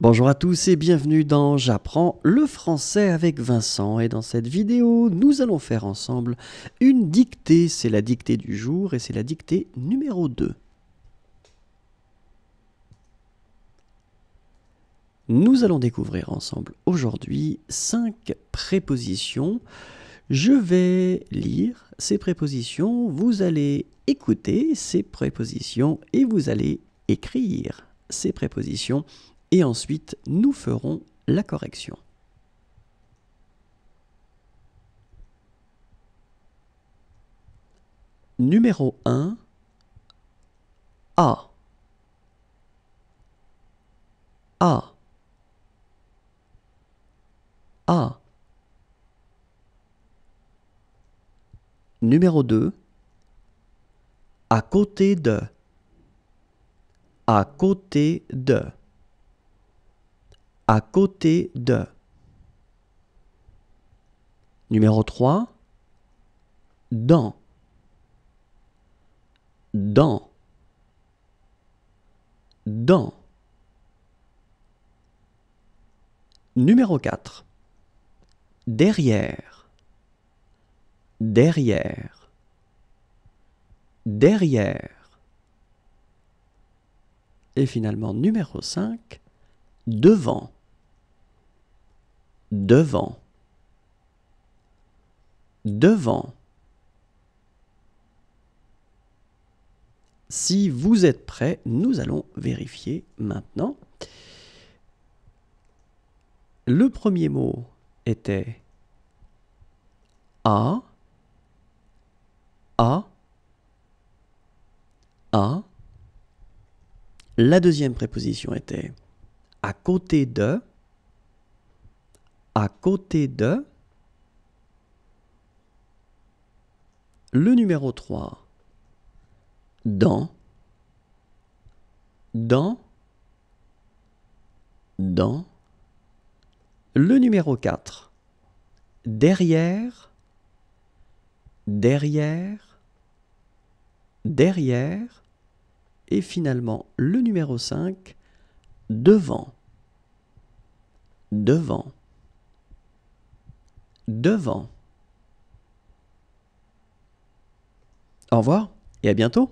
Bonjour à tous et bienvenue dans J'apprends le français avec Vincent et dans cette vidéo nous allons faire ensemble une dictée, c'est la dictée du jour et c'est la dictée numéro 2. Nous allons découvrir ensemble aujourd'hui 5 prépositions. Je vais lire ces prépositions, vous allez écouter ces prépositions et vous allez écrire ces prépositions et ensuite nous ferons la correction. Numéro 1 A A A Numéro 2 À côté de À côté de à côté de. Numéro 3. Dans. Dans. Dans. Numéro 4. Derrière. Derrière. Derrière. Et finalement, numéro 5. Devant devant, devant. Si vous êtes prêt, nous allons vérifier maintenant. Le premier mot était A, A, A. La deuxième préposition était à côté de, à côté de le numéro 3 dans dans dans le numéro 4 derrière derrière derrière et finalement le numéro 5 devant devant devant. Au revoir et à bientôt